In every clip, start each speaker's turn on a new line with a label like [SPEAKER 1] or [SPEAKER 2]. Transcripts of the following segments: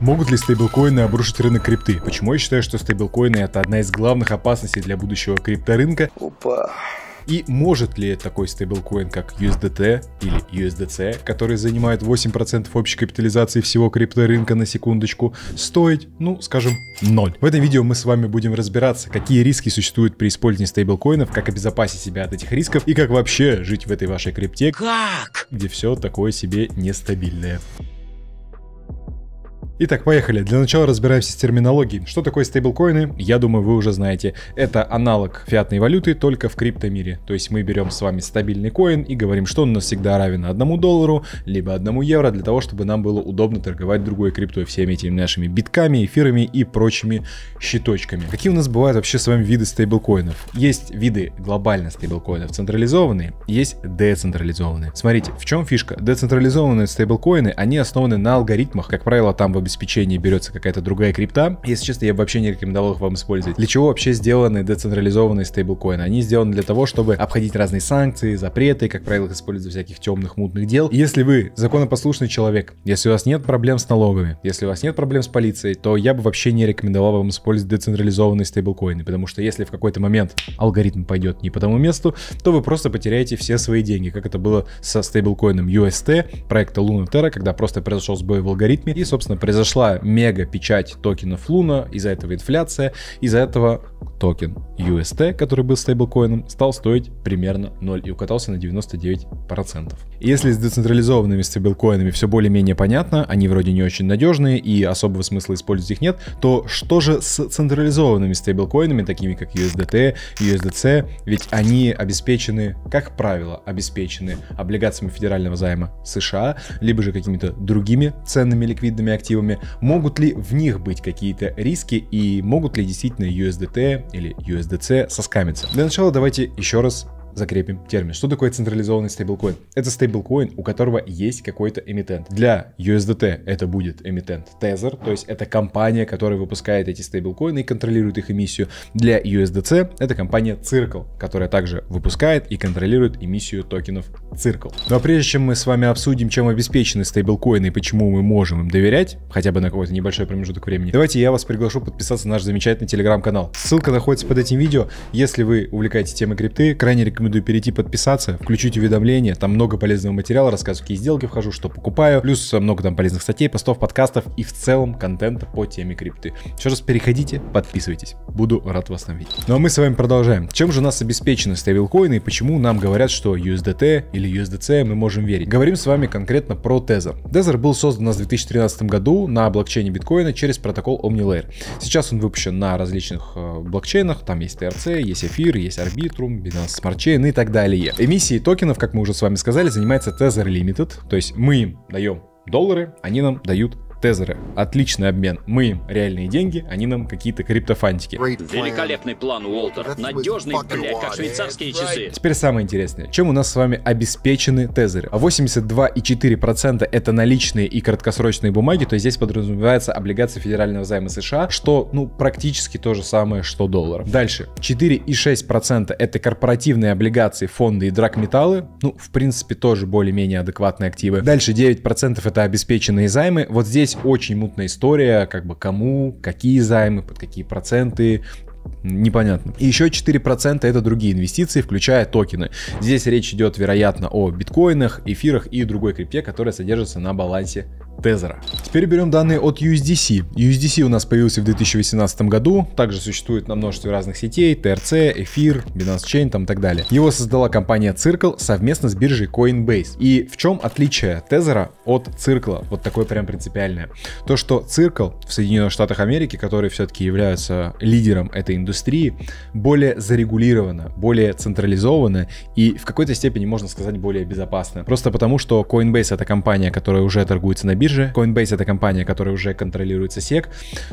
[SPEAKER 1] Могут ли стейблкоины обрушить рынок крипты? Почему я считаю, что стейблкоины это одна из главных опасностей для будущего крипторынка? Опа. И может ли такой стейблкоин, как USDT или USDC, который занимает 8% общей капитализации всего крипторынка на секундочку, стоить, ну, скажем, 0? В этом видео мы с вами будем разбираться, какие риски существуют при использовании стейблкоинов, как обезопасить себя от этих рисков и как вообще жить в этой вашей крипте, как? где все такое себе нестабильное. Итак, поехали. Для начала разбираемся с терминологией. Что такое стейблкоины, я думаю, вы уже знаете. Это аналог фиатной валюты, только в криптомире. То есть мы берем с вами стабильный коин и говорим, что он навсегда равен одному доллару, либо одному евро, для того, чтобы нам было удобно торговать другой криптой, всеми этими нашими битками, эфирами и прочими щиточками. Какие у нас бывают вообще с вами виды стейблкоинов? Есть виды глобально стейблкоинов, централизованные, есть децентрализованные. Смотрите, в чем фишка? Децентрализованные стейблкоины, они основаны на алгоритмах, как правило, там в обязательном обеспечении берется какая-то другая крипта. Если честно, я бы вообще не рекомендовал их вам использовать. Для чего вообще сделаны децентрализованные стейблкоины? Они сделаны для того, чтобы обходить разные санкции, запреты, как правило, их используют для всяких темных, мутных дел. И если вы законопослушный человек, если у вас нет проблем с налогами, если у вас нет проблем с полицией, то я бы вообще не рекомендовал вам использовать децентрализованные стейблкоины, потому что если в какой-то момент алгоритм пойдет не по тому месту, то вы просто потеряете все свои деньги, как это было со стейблкоином UST проекта Luna Terra, когда просто произошел сбой в алгоритме и, собственно, произошел произошла мега печать токенов Луна, из-за этого инфляция, из-за этого токен UST, который был стейблкоином, стал стоить примерно 0 и укатался на 99%. Если с децентрализованными стейблкоинами все более-менее понятно, они вроде не очень надежные и особого смысла использовать их нет, то что же с централизованными стейблкоинами, такими как USDT, USDC, ведь они обеспечены, как правило, обеспечены облигациями федерального займа США, либо же какими-то другими ценными ликвидными активами, криптовалютами, могут ли в них быть какие-то риски и могут ли действительно USDT или USDC соскамиться. Для начала давайте еще раз закрепим термин. Что такое централизованный стейблкоин? Это стейблкоин, у которого есть какой-то эмитент. Для USDT это будет эмитент Tether, то есть это компания, которая выпускает эти стейблкоины и контролирует их эмиссию. Для USDC это компания Circle, которая также выпускает и контролирует эмиссию токенов Circle. Но прежде чем мы с вами обсудим, чем обеспечены стейблкоины и почему мы можем им доверять, хотя бы на какой-то небольшой промежуток времени, давайте я вас приглашу подписаться на наш замечательный телеграм-канал. Ссылка находится под этим видео. Если вы увлекаетесь темой крипты, крайне рекомендую рекомендую перейти подписаться, включить уведомления, там много полезного материала, рассказываю, какие сделки вхожу, что покупаю, плюс много там полезных статей, постов, подкастов и в целом контента по теме крипты. Еще раз переходите, подписывайтесь, буду рад вас там видеть. Ну а мы с вами продолжаем. Чем же у нас обеспечены стейблкоины и почему нам говорят, что USDT или USDC мы можем верить? Говорим с вами конкретно про Тезер. Тезер был создан у нас в 2013 году на блокчейне биткоина через протокол OmniLayer. Сейчас он выпущен на различных э, блокчейнах, там есть TRC, есть Эфир, есть Arbitrum, Binance Smart Chain, блокчейн и так далее. Эмиссии токенов, как мы уже с вами сказали, занимается Tether Limited, то есть мы им даем доллары, они нам дают Тезеры. Отличный обмен. Мы им реальные деньги, они нам какие-то криптофантики. Великолепный план, Уолтер. Надежный, блядь, как швейцарские часы. Теперь самое интересное. Чем у нас с вами обеспечены Тезеры? 82,4% это наличные и краткосрочные бумаги, то есть здесь подразумевается облигации федерального займа США, что, ну, практически то же самое, что доллар. Дальше. 4,6% это корпоративные облигации, фонды и драгметаллы. Ну, в принципе, тоже более-менее адекватные активы. Дальше 9% это обеспеченные займы. Вот здесь здесь очень мутная история, как бы кому, какие займы, под какие проценты, Непонятно. И еще 4% это другие инвестиции, включая токены. Здесь речь идет, вероятно, о биткоинах, эфирах и другой крипте, которая содержится на балансе Тезера. Теперь берем данные от USDC. USDC у нас появился в 2018 году, также существует на множестве разных сетей, TRC, Эфир, Binance Chain там и так далее. Его создала компания Circle совместно с биржей Coinbase. И в чем отличие Тезера от Циркла? Вот такое прям принципиальное. То, что Циркл в Соединенных Штатах Америки, которые все-таки являются лидером этой индустрии, более зарегулировано, более централизовано и в какой-то степени, можно сказать, более безопасно. Просто потому, что Coinbase это компания, которая уже торгуется на бирже. Coinbase это компания, которая уже контролируется SEC,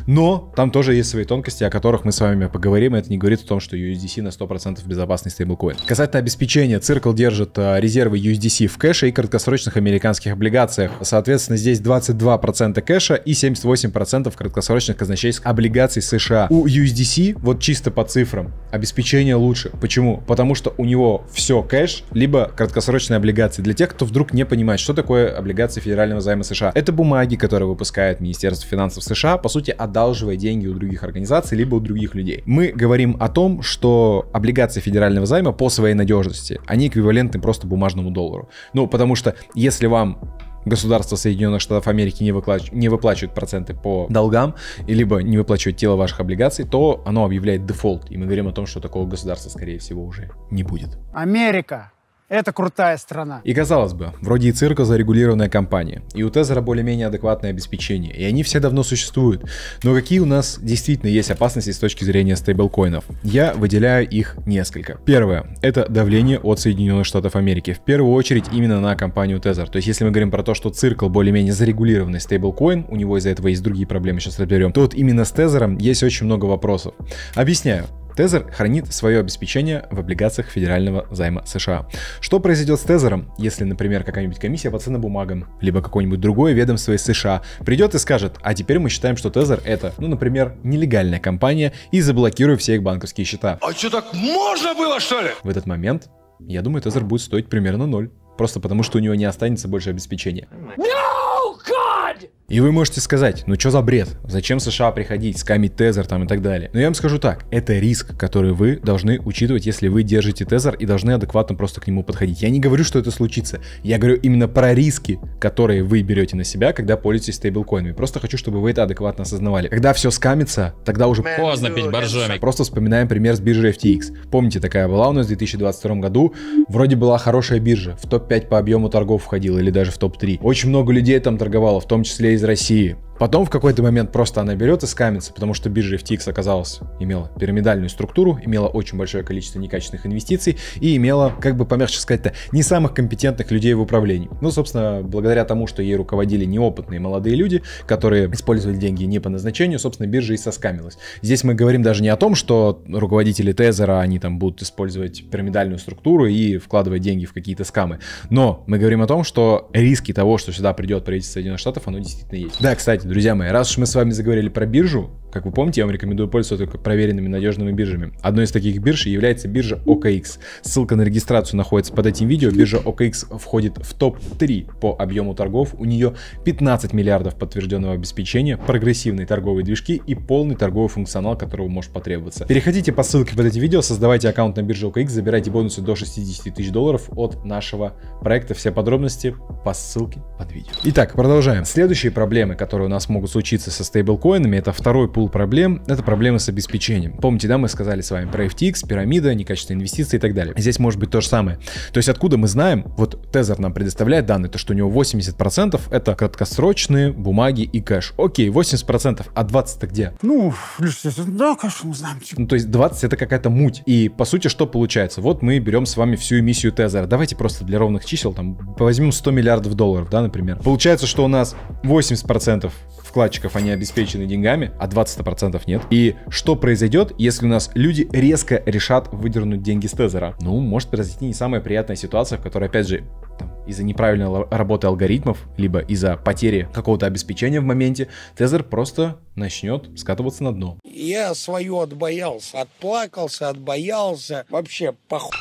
[SPEAKER 1] но там тоже есть свои тонкости, о которых мы с вами поговорим. Это не говорит о том, что USDC на 100% безопасный стейблкоин. Касательно обеспечения, Циркл держит а, резервы USDC в кэше и краткосрочных американских облигациях. Соответственно, здесь 22% кэша и 78% краткосрочных казначейских облигаций США. У USDC, вот чисто по цифрам, обеспечение лучше. Почему? Потому что у него все кэш, либо краткосрочные облигации. Для тех, кто вдруг не понимает, что такое облигации федерального займа США. Это бумаги, которые выпускает Министерство финансов США, по сути, одалживая деньги у других организаций, либо у других людей. Мы говорим о том, что облигации федерального займа по своей надежности, они эквивалентны просто бумажному доллару. Ну, потому что если вам государство Соединенных Штатов Америки не, выплач... не выплачивает проценты по долгам, либо не выплачивает тело ваших облигаций, то оно объявляет дефолт. И мы говорим о том, что такого государства, скорее всего, уже не будет. Америка! Это крутая страна. И казалось бы, вроде и цирка зарегулированная компания, и у Тезера более-менее адекватное обеспечение, и они все давно существуют. Но какие у нас действительно есть опасности с точки зрения стейблкоинов? Я выделяю их несколько. Первое — это давление от Соединенных Штатов Америки, в первую очередь именно на компанию Тезер. То есть если мы говорим про то, что циркл более-менее зарегулированный стейблкоин, у него из-за этого есть другие проблемы, сейчас разберем, то вот именно с Тезером есть очень много вопросов. Объясняю. Тезер хранит свое обеспечение в облигациях федерального займа США. Что произойдет с Тезером, если, например, какая-нибудь комиссия по ценным бумагам, либо какое-нибудь другое ведомство из США придет и скажет, а теперь мы считаем, что Тезер это, ну, например, нелегальная компания и заблокируя все их банковские счета. А что так можно было, что ли? В этот момент, я думаю, Тезер будет стоить примерно ноль. Просто потому, что у него не останется больше обеспечения. No, God! И вы можете сказать, ну что за бред, зачем США приходить, скамить тезер там и так далее. Но я вам скажу так, это риск, который вы должны учитывать, если вы держите тезер и должны адекватно просто к нему подходить. Я не говорю, что это случится, я говорю именно про риски, которые вы берете на себя, когда пользуетесь стейблкоинами. Просто хочу, чтобы вы это адекватно осознавали. Когда все скамится, тогда уже поздно пить боржоми. Просто вспоминаем пример с биржей FTX. Помните, такая была у нас в 2022 году, вроде была хорошая биржа, в топ-5 по объему торгов входила или даже в топ-3. Очень много людей там торговало, в том числе из России. Потом в какой-то момент просто она берет и скамится, потому что биржа FTX оказалась, имела пирамидальную структуру, имела очень большое количество некачественных инвестиций и имела, как бы помягче сказать-то, не самых компетентных людей в управлении. Ну, собственно, благодаря тому, что ей руководили неопытные молодые люди, которые использовали деньги не по назначению, собственно, биржа и соскамилась. Здесь мы говорим даже не о том, что руководители Тезера, они там будут использовать пирамидальную структуру и вкладывать деньги в какие-то скамы. Но мы говорим о том, что риски того, что сюда придет правительство Соединенных Штатов, оно действительно есть. Да, кстати, Друзья мои, раз уж мы с вами заговорили про биржу, как вы помните, я вам рекомендую пользоваться только проверенными надежными биржами. Одной из таких бирж является биржа OKX. Ссылка на регистрацию находится под этим видео. Биржа OKX входит в топ-3 по объему торгов. У нее 15 миллиардов подтвержденного обеспечения, прогрессивные торговые движки и полный торговый функционал, которого может потребоваться. Переходите по ссылке под этим видео, создавайте аккаунт на бирже OKX, забирайте бонусы до 60 тысяч долларов от нашего проекта. Все подробности по ссылке под видео. Итак, продолжаем. Следующие проблемы, которые у нас могут случиться со стейблкоинами, это второй пул проблем — это проблемы с обеспечением. Помните, да, мы сказали с вами про FTX, пирамида, некачественные инвестиции и так далее. Здесь может быть то же самое. То есть откуда мы знаем, вот Тезер нам предоставляет данные, то что у него 80% это краткосрочные бумаги и кэш. Окей, 80%, а 20-то где? Ну, да, конечно, мы знаем. Типа. Ну, то есть 20 это какая-то муть. И по сути, что получается? Вот мы берем с вами всю эмиссию Тезера. Давайте просто для ровных чисел там возьмем 100 миллиардов долларов, да, например. Получается, что у нас 80% вкладчиков, они обеспечены деньгами, а 20% нет. И что произойдет, если у нас люди резко решат выдернуть деньги с тезера? Ну, может произойти не самая приятная ситуация, в которой, опять же, там, из-за неправильной работы алгоритмов, либо из-за потери какого-то обеспечения в моменте, тезер просто начнет скатываться на дно. Я свою отбоялся, отплакался, отбоялся, вообще похуй.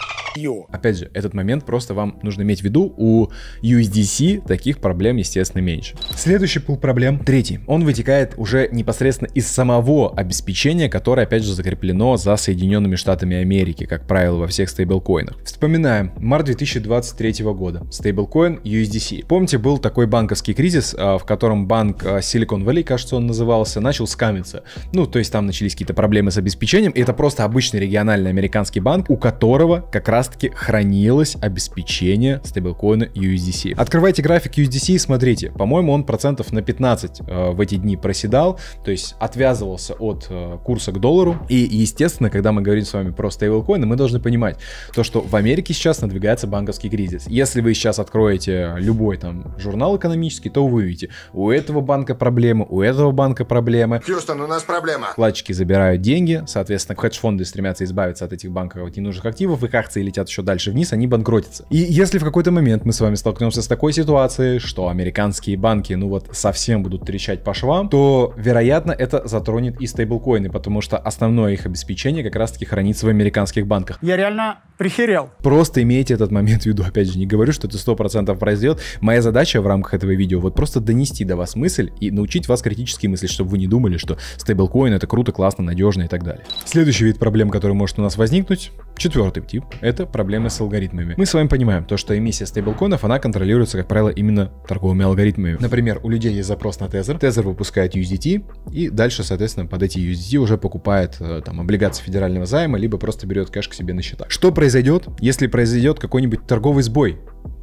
[SPEAKER 1] Опять же, этот момент просто вам нужно иметь в виду. У USDC таких проблем, естественно, меньше. Следующий пул проблем. Третий. Он вытекает уже непосредственно из самого обеспечения, которое, опять же, закреплено за Соединенными Штатами Америки, как правило, во всех стейблкоинах. Вспоминаем. Март 2023 года. Стейблкоин USDC. Помните, был такой банковский кризис, а, в котором банк а, Silicon Valley, кажется, он назывался, начал скамиться. Ну, то есть там начались какие-то проблемы с обеспечением. И это просто обычный региональный американский банк, у которого как раз раз таки хранилось обеспечение стейблкоина USDC. Открывайте график USDC и смотрите, по-моему, он процентов на 15 э, в эти дни проседал, то есть отвязывался от э, курса к доллару. И, естественно, когда мы говорим с вами про стейблкоины, мы должны понимать то, что в Америке сейчас надвигается банковский кризис. Если вы сейчас откроете любой там журнал экономический, то вы увидите, у этого банка проблемы, у этого банка проблемы. Хьюстон, у нас проблема. Вкладчики забирают деньги, соответственно, хедж-фонды стремятся избавиться от этих банков, от ненужных активов, их акции летят еще дальше вниз, они банкротятся. И если в какой-то момент мы с вами столкнемся с такой ситуацией, что американские банки, ну вот, совсем будут трещать по швам, то, вероятно, это затронет и стейблкоины, потому что основное их обеспечение как раз-таки хранится в американских банках. Я реально прихерел. Просто имейте этот момент в виду. Опять же, не говорю, что это процентов произойдет. Моя задача в рамках этого видео вот просто донести до вас мысль и научить вас критически мыслить, чтобы вы не думали, что стейблкоин это круто, классно, надежно и так далее. Следующий вид проблем, который может у нас возникнуть, четвертый тип, это проблемы с алгоритмами. Мы с вами понимаем то, что эмиссия стейблкоинов, она контролируется, как правило, именно торговыми алгоритмами. Например, у людей есть запрос на тезер, тезер выпускает USDT, и дальше, соответственно, под эти USDT уже покупает э, там облигации федерального займа, либо просто берет кэш к себе на счета. Что происходит произойдет, если произойдет какой-нибудь торговый сбой?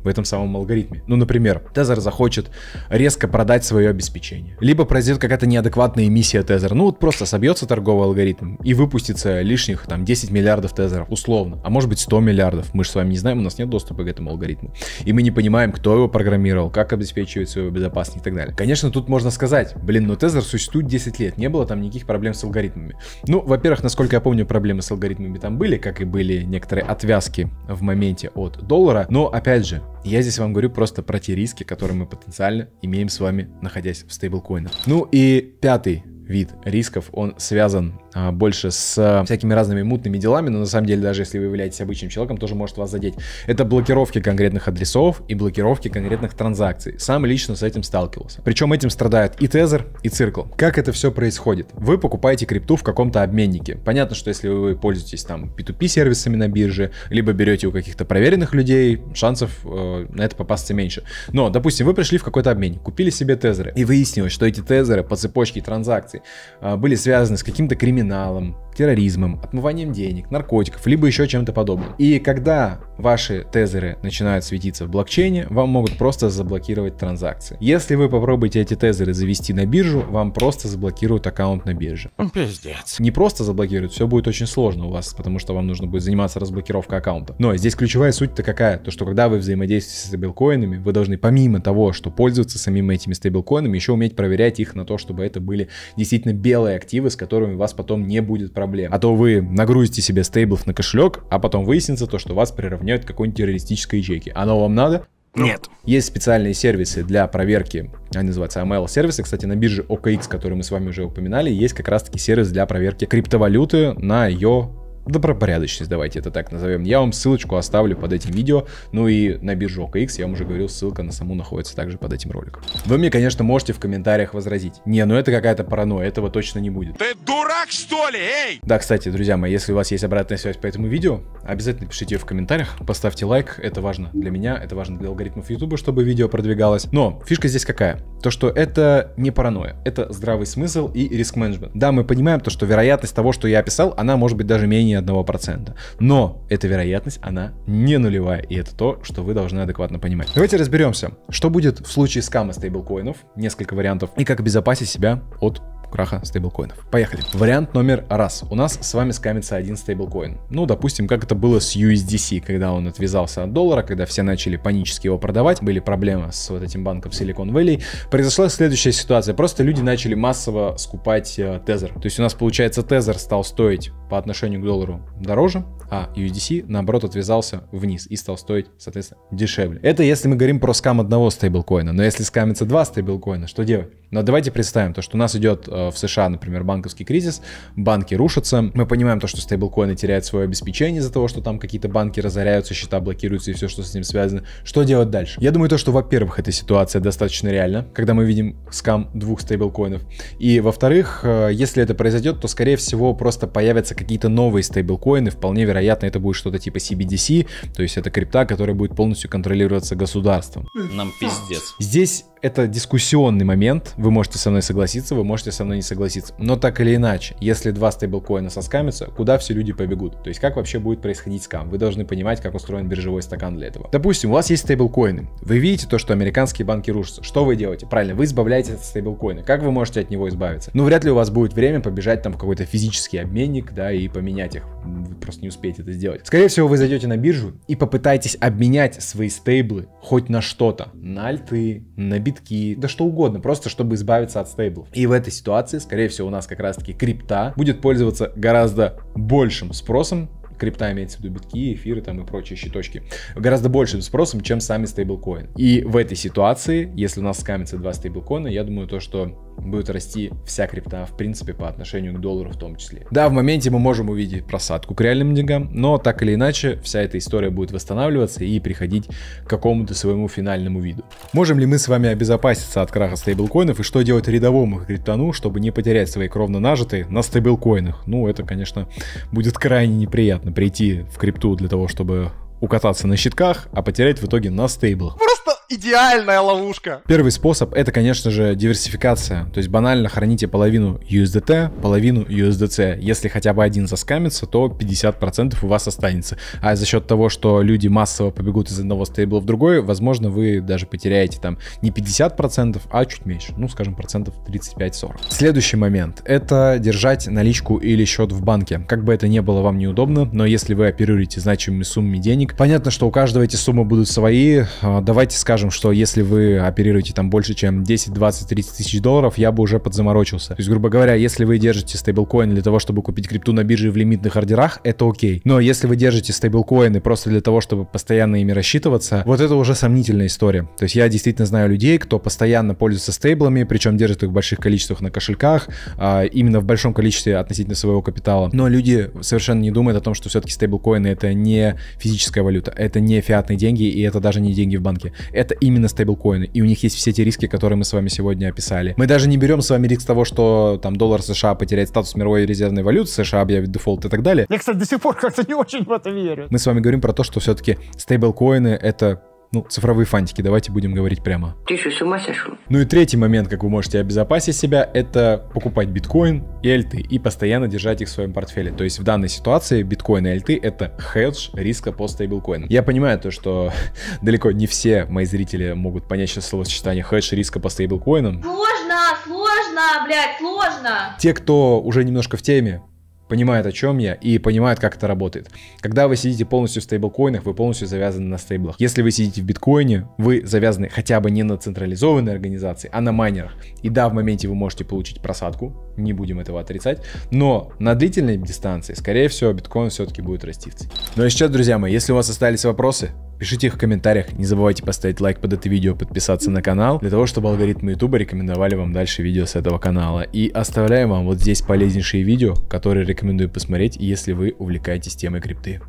[SPEAKER 1] в этом самом алгоритме. Ну, например, Тезер захочет резко продать свое обеспечение. Либо произойдет какая-то неадекватная эмиссия Тезер. Ну, вот просто собьется торговый алгоритм и выпустится лишних там 10 миллиардов Тезеров, условно. А может быть 100 миллиардов. Мы же с вами не знаем, у нас нет доступа к этому алгоритму. И мы не понимаем, кто его программировал, как обеспечивается его безопасность и так далее. Конечно, тут можно сказать, блин, но Тезер существует 10 лет, не было там никаких проблем с алгоритмами. Ну, во-первых, насколько я помню, проблемы с алгоритмами там были, как и были некоторые отвязки в моменте от доллара. Но, опять же, я здесь вам говорю просто про те риски, которые мы потенциально имеем с вами, находясь в стейблкоинах. Ну и пятый вид рисков, он связан а, больше с а, всякими разными мутными делами, но на самом деле даже если вы являетесь обычным человеком, тоже может вас задеть. Это блокировки конкретных адресов и блокировки конкретных транзакций. Сам лично с этим сталкивался. Причем этим страдают и тезер, и циркл. Как это все происходит? Вы покупаете крипту в каком-то обменнике. Понятно, что если вы пользуетесь там P2P сервисами на бирже, либо берете у каких-то проверенных людей, шансов э, на это попасться меньше. Но, допустим, вы пришли в какой-то обменник, купили себе тезеры, и выяснилось, что эти тезеры по цепочке транзакций организаций, а, были связаны с каким-то криминалом, терроризмом, отмыванием денег, наркотиков, либо еще чем-то подобным. И когда ваши тезеры начинают светиться в блокчейне, вам могут просто заблокировать транзакции. Если вы попробуете эти тезеры завести на биржу, вам просто заблокируют аккаунт на бирже. Ну, пиздец. Не просто заблокируют, все будет очень сложно у вас, потому что вам нужно будет заниматься разблокировкой аккаунта. Но здесь ключевая суть-то какая? То, что когда вы взаимодействуете с стейблкоинами, вы должны помимо того, что пользоваться самими этими стейблкоинами, еще уметь проверять их на то, чтобы это были действительно белые активы, с которыми вас потом не будет проблем. А то вы нагрузите себе стейблов на кошелек, а потом выяснится то, что вас приравняют к какой-нибудь террористической ячейке. Оно вам надо? Ну, Нет. Есть специальные сервисы для проверки, они называются AML-сервисы. Кстати, на бирже OKX, который мы с вами уже упоминали, есть как раз-таки сервис для проверки криптовалюты на ее добропорядочность, давайте это так назовем. Я вам ссылочку оставлю под этим видео, ну и на биржу OKX, я вам уже говорил, ссылка на саму находится также под этим роликом. Вы мне, конечно, можете в комментариях возразить. Не, ну это какая-то паранойя, этого точно не будет. Ты дурак, что ли, эй! Да, кстати, друзья мои, если у вас есть обратная связь по этому видео, обязательно пишите ее в комментариях, поставьте лайк, это важно для меня, это важно для алгоритмов YouTube, чтобы видео продвигалось. Но фишка здесь какая? То, что это не паранойя, это здравый смысл и риск-менеджмент. Да, мы понимаем то, что вероятность того, что я описал, она может быть даже менее менее 1%. Но эта вероятность, она не нулевая, и это то, что вы должны адекватно понимать. Давайте разберемся, что будет в случае скама стейблкоинов, несколько вариантов, и как обезопасить себя от краха стейблкоинов. Поехали. Вариант номер раз. У нас с вами скамится один стейблкоин. Ну, допустим, как это было с USDC, когда он отвязался от доллара, когда все начали панически его продавать, были проблемы с вот этим банком Silicon Valley. Произошла следующая ситуация. Просто люди начали массово скупать э, тезер. То есть у нас, получается, тезер стал стоить по отношению к доллару дороже, а USDC, наоборот, отвязался вниз и стал стоить, соответственно, дешевле. Это если мы говорим про скам одного стейблкоина. Но если скамится два стейблкоина, что делать? Но давайте представим то, что у нас идет э, в США, например, банковский кризис, банки рушатся, мы понимаем то, что стейблкоины теряют свое обеспечение из-за того, что там какие-то банки разоряются, счета блокируются и все, что с ним связано. Что делать дальше? Я думаю то, что, во-первых, эта ситуация достаточно реальна, когда мы видим скам двух стейблкоинов. И, во-вторых, э, если это произойдет, то, скорее всего, просто появятся какие-то новые стейблкоины, вполне вероятно это будет что-то типа CBDC, то есть это крипта, которая будет полностью контролироваться государством. Нам пиздец. Здесь это дискуссионный момент, вы можете со мной согласиться, вы можете со мной не согласиться. Но так или иначе, если два стейблкоина соскамятся, куда все люди побегут? То есть как вообще будет происходить скам? Вы должны понимать, как устроен биржевой стакан для этого. Допустим, у вас есть стейблкоины. Вы видите то, что американские банки рушатся. Что вы делаете? Правильно, вы избавляетесь от стейблкоина. Как вы можете от него избавиться? Ну, вряд ли у вас будет время побежать там в какой-то физический обменник, да, и поменять их. Вы просто не успеете это сделать. Скорее всего, вы зайдете на биржу и попытаетесь обменять свои стейблы хоть на что-то. На альты, на бит битки, да что угодно, просто чтобы избавиться от стейблов. И в этой ситуации, скорее всего, у нас как раз-таки крипта будет пользоваться гораздо большим спросом, крипта имеется в виду битки, эфиры там и прочие щиточки, гораздо большим спросом, чем сами стейблкоин. И в этой ситуации, если у нас скамится два стейблкоина, я думаю то, что будет расти вся крипта, в принципе, по отношению к доллару в том числе. Да, в моменте мы можем увидеть просадку к реальным деньгам, но так или иначе, вся эта история будет восстанавливаться и приходить к какому-то своему финальному виду. Можем ли мы с вами обезопаситься от краха стейблкоинов и что делать рядовому криптону, чтобы не потерять свои кровно нажитые на стейблкоинах? Ну, это, конечно, будет крайне неприятно прийти в крипту для того, чтобы укататься на щитках, а потерять в итоге на стейблах. Просто идеальная ловушка. Первый способ это, конечно же, диверсификация. То есть банально храните половину USDT, половину USDC. Если хотя бы один заскамится, то 50% у вас останется. А за счет того, что люди массово побегут из одного стейбла в другой, возможно, вы даже потеряете там не 50%, а чуть меньше. Ну, скажем, процентов 35-40. Следующий момент это держать наличку или счет в банке. Как бы это не было вам неудобно, но если вы оперируете значимыми суммами денег, понятно, что у каждого эти суммы будут свои. А, давайте скажем, скажем, что если вы оперируете там больше, чем 10, 20, 30 тысяч долларов, я бы уже подзаморочился. То есть, грубо говоря, если вы держите стейблкоин для того, чтобы купить крипту на бирже в лимитных ордерах, это окей. Но если вы держите стейблкоины просто для того, чтобы постоянно ими рассчитываться, вот это уже сомнительная история. То есть я действительно знаю людей, кто постоянно пользуется стейблами, причем держит их в больших количествах на кошельках, а, именно в большом количестве относительно своего капитала. Но люди совершенно не думают о том, что все-таки стейблкоины это не физическая валюта, это не фиатные деньги и это даже не деньги в банке. Это это именно стейблкоины, и у них есть все те риски, которые мы с вами сегодня описали. Мы даже не берем с вами риск того, что там доллар США потеряет статус мировой резервной валюты, США объявит дефолт и так далее. Я, кстати, до сих пор как-то не очень в это верю. Мы с вами говорим про то, что все-таки стейблкоины — это ну, цифровые фантики, давайте будем говорить прямо. Ты что, с ума сошел? Ну и третий момент, как вы можете обезопасить себя, это покупать биткоин и альты и постоянно держать их в своем портфеле. То есть в данной ситуации биткоин и альты это хедж риска по стейблкоинам. Я понимаю то, что далеко не все мои зрители могут понять сейчас словосочетание хедж риска по стейблкоинам. Сложно, сложно, блядь, сложно. Те, кто уже немножко в теме, понимает, о чем я, и понимает, как это работает. Когда вы сидите полностью в стейблкоинах, вы полностью завязаны на стейблах. Если вы сидите в биткоине, вы завязаны хотя бы не на централизованной организации, а на майнерах. И да, в моменте вы можете получить просадку, не будем этого отрицать, но на длительной дистанции, скорее всего, биткоин все-таки будет расти. Ну а сейчас, друзья мои, если у вас остались вопросы, Пишите их в комментариях, не забывайте поставить лайк под это видео, подписаться на канал, для того, чтобы алгоритмы YouTube рекомендовали вам дальше видео с этого канала. И оставляю вам вот здесь полезнейшие видео, которые рекомендую посмотреть, если вы увлекаетесь темой крипты.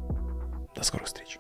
[SPEAKER 1] До скорых встреч!